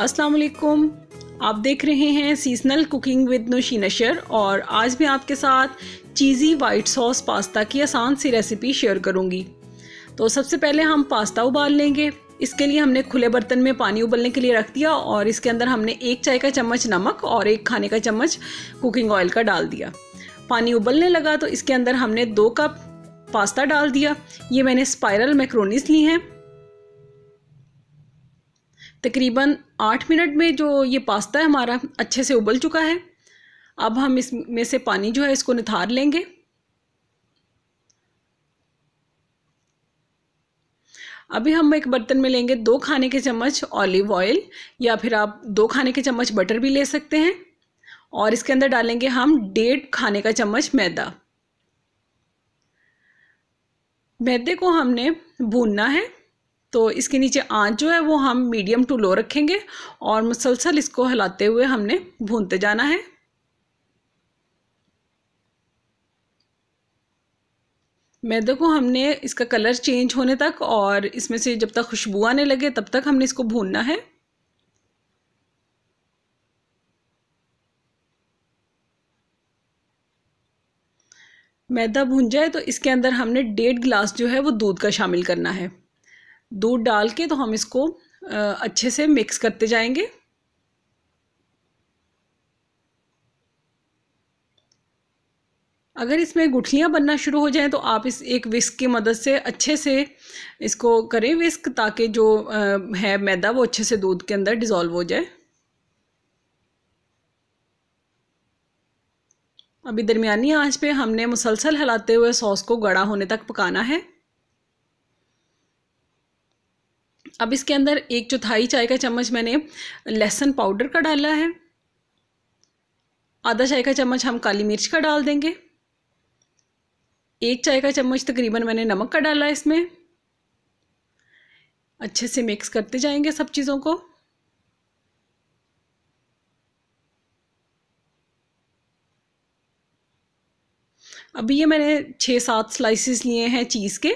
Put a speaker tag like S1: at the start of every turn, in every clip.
S1: अस्सलाम वालेकुम आप देख रहे हैं सीजनल कुकिंग विद नुशी नशर और आज मैं आपके साथ चीज़ी वाइट सॉस पास्ता की आसान सी रेसिपी शेयर करूंगी तो सबसे पहले हम पास्ता उबाल लेंगे इसके लिए हमने खुले बर्तन में पानी उबलने के लिए रख दिया और इसके अंदर हमने एक चाय का चम्मच नमक और एक खाने का चम्मच कुकिंग ऑयल का डाल दिया पानी उबलने लगा तो इसके अंदर हमने दो कप पास्ता डाल दिया ये मैंने स्पायरल मैक्रोनीस ली हैं तकरीबन आठ मिनट में जो ये पास्ता है हमारा अच्छे से उबल चुका है अब हम इसमें से पानी जो है इसको निथार लेंगे अभी हम एक बर्तन में लेंगे दो खाने के चम्मच ऑलिव ऑयल या फिर आप दो खाने के चम्मच बटर भी ले सकते हैं और इसके अंदर डालेंगे हम डेढ़ खाने का चम्मच मैदा मैदे को हमने भूनना है तो इसके नीचे आँच जो है वो हम मीडियम टू लो रखेंगे और मुसलसल इसको हिलाते हुए हमने भूनते जाना है मैदे को हमने इसका कलर चेंज होने तक और इसमें से जब तक खुशबू आने लगे तब तक हमने इसको भूनना है मैदा भून जाए तो इसके अंदर हमने डेढ़ गिलास जो है वो दूध का शामिल करना है दूध डाल के तो हम इसको अच्छे से मिक्स करते जाएंगे अगर इसमें गुठलियाँ बनना शुरू हो जाएं तो आप इस एक विस्क की मदद से अच्छे से इसको करें विस्क ताकि जो है मैदा वो अच्छे से दूध के अंदर डिज़ोल्व हो जाए अभी दरमिया आंच पे हमने मुसलसल हिलाते हुए सॉस को गड़ा होने तक पकाना है अब इसके अंदर एक चौथाई चाय का चम्मच मैंने लहसुन पाउडर का डाला है आधा चाय का चम्मच हम काली मिर्च का डाल देंगे एक चाय का चम्मच तकरीबन मैंने नमक का डाला है इसमें अच्छे से मिक्स करते जाएंगे सब चीज़ों को अभी ये मैंने छः सात स्लाइसेस लिए हैं चीज़ के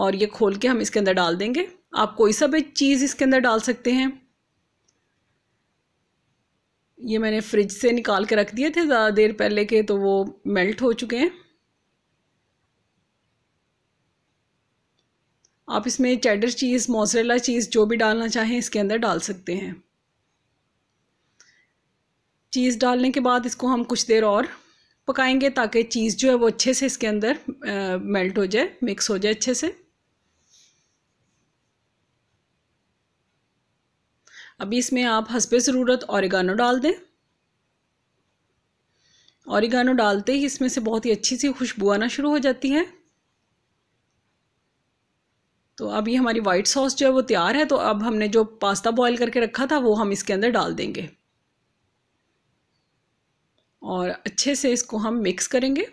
S1: और ये खोल के हम इसके अंदर डाल देंगे आप कोई सा भी चीज़ इसके अंदर डाल सकते हैं ये मैंने फ्रिज से निकाल के रख दिए थे ज़्यादा देर पहले के तो वो मेल्ट हो चुके हैं आप इसमें चेडर चीज़ मोजरेला चीज़ जो भी डालना चाहें इसके अंदर डाल सकते हैं चीज़ डालने के बाद इसको हम कुछ देर और पकाएंगे ताकि चीज़ जो है वो अच्छे से इसके अंदर मेल्ट हो जाए मिक्स हो जाए अच्छे से अभी इसमें आप हंसपे ज़रूरत औरगानो डाल दें औरगानो डालते ही इसमें से बहुत ही अच्छी सी खुशबू आना शुरू हो जाती है तो अभी हमारी वाइट सॉस जो है वो तैयार है तो अब हमने जो पास्ता बॉईल करके रखा था वो हम इसके अंदर डाल देंगे और अच्छे से इसको हम मिक्स करेंगे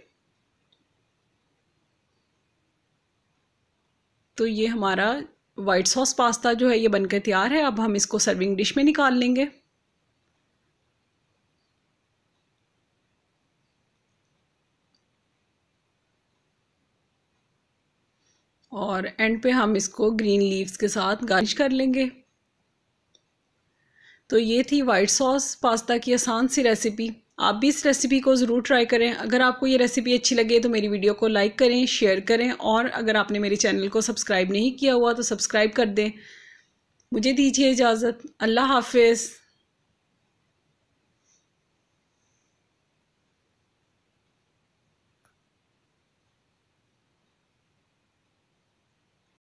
S1: तो ये हमारा वाइट सॉस पास्ता जो है ये बनकर तैयार है अब हम इसको सर्विंग डिश में निकाल लेंगे और एंड पे हम इसको ग्रीन लीव्स के साथ गार्निश कर लेंगे तो ये थी वाइट सॉस पास्ता की आसान सी रेसिपी आप भी इस रेसिपी को ज़रूर ट्राई करें अगर आपको ये रेसिपी अच्छी लगे तो मेरी वीडियो को लाइक करें शेयर करें और अगर आपने मेरे चैनल को सब्सक्राइब नहीं किया हुआ तो सब्सक्राइब कर दें मुझे दीजिए इजाज़त अल्लाह हाफिज़